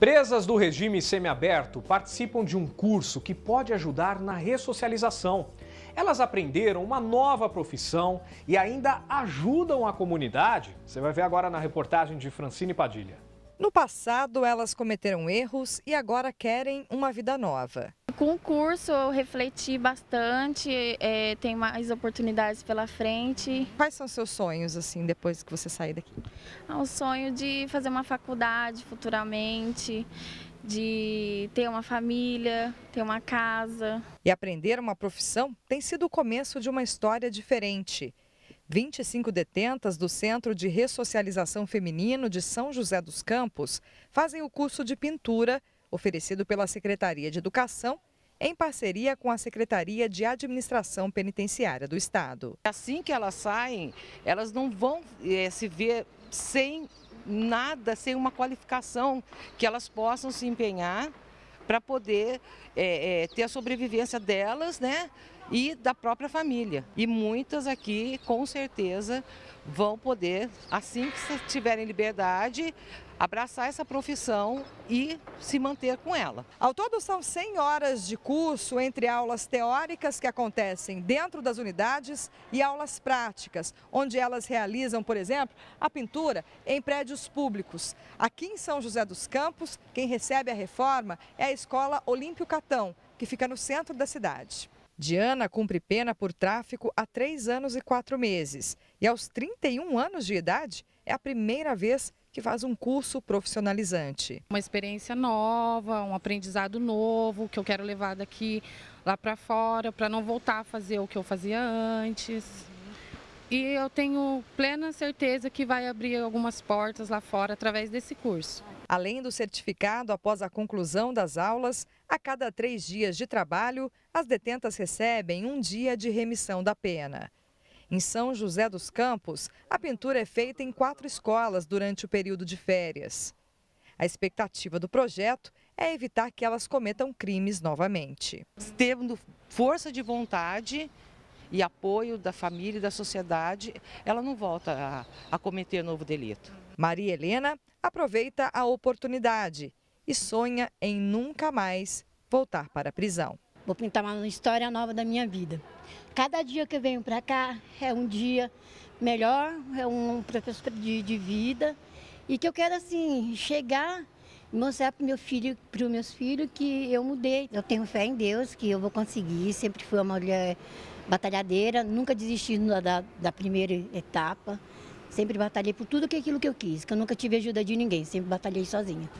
Presas do regime semiaberto participam de um curso que pode ajudar na ressocialização. Elas aprenderam uma nova profissão e ainda ajudam a comunidade. Você vai ver agora na reportagem de Francine Padilha. No passado, elas cometeram erros e agora querem uma vida nova. Com o curso, eu refleti bastante, é, tem mais oportunidades pela frente. Quais são seus sonhos, assim, depois que você sair daqui? Ah, o sonho de fazer uma faculdade futuramente, de ter uma família, ter uma casa. E aprender uma profissão tem sido o começo de uma história diferente. 25 detentas do Centro de Ressocialização Feminino de São José dos Campos fazem o curso de pintura oferecido pela Secretaria de Educação em parceria com a Secretaria de Administração Penitenciária do Estado. Assim que elas saem, elas não vão é, se ver sem nada, sem uma qualificação que elas possam se empenhar para poder é, é, ter a sobrevivência delas, né? e da própria família. E muitas aqui, com certeza, vão poder, assim que tiverem liberdade, abraçar essa profissão e se manter com ela. Ao todo são 100 horas de curso entre aulas teóricas que acontecem dentro das unidades e aulas práticas, onde elas realizam, por exemplo, a pintura em prédios públicos. Aqui em São José dos Campos, quem recebe a reforma é a Escola Olímpio Catão, que fica no centro da cidade. Diana cumpre pena por tráfico há três anos e quatro meses. E aos 31 anos de idade, é a primeira vez que faz um curso profissionalizante. Uma experiência nova, um aprendizado novo que eu quero levar daqui lá para fora, para não voltar a fazer o que eu fazia antes e eu tenho plena certeza que vai abrir algumas portas lá fora através desse curso. Além do certificado após a conclusão das aulas, a cada três dias de trabalho, as detentas recebem um dia de remissão da pena. Em São José dos Campos, a pintura é feita em quatro escolas durante o período de férias. A expectativa do projeto é evitar que elas cometam crimes novamente. Tendo força de vontade, e apoio da família e da sociedade, ela não volta a, a cometer novo delito. Maria Helena aproveita a oportunidade e sonha em nunca mais voltar para a prisão. Vou pintar uma história nova da minha vida. Cada dia que eu venho para cá é um dia melhor, é um professor de, de vida e que eu quero assim chegar mostrar para meu filho, para os meus filhos que eu mudei. Eu tenho fé em Deus que eu vou conseguir. Sempre fui uma mulher batalhadeira, nunca desisti da, da primeira etapa. Sempre batalhei por tudo aquilo que eu quis, que eu nunca tive ajuda de ninguém, sempre batalhei sozinha.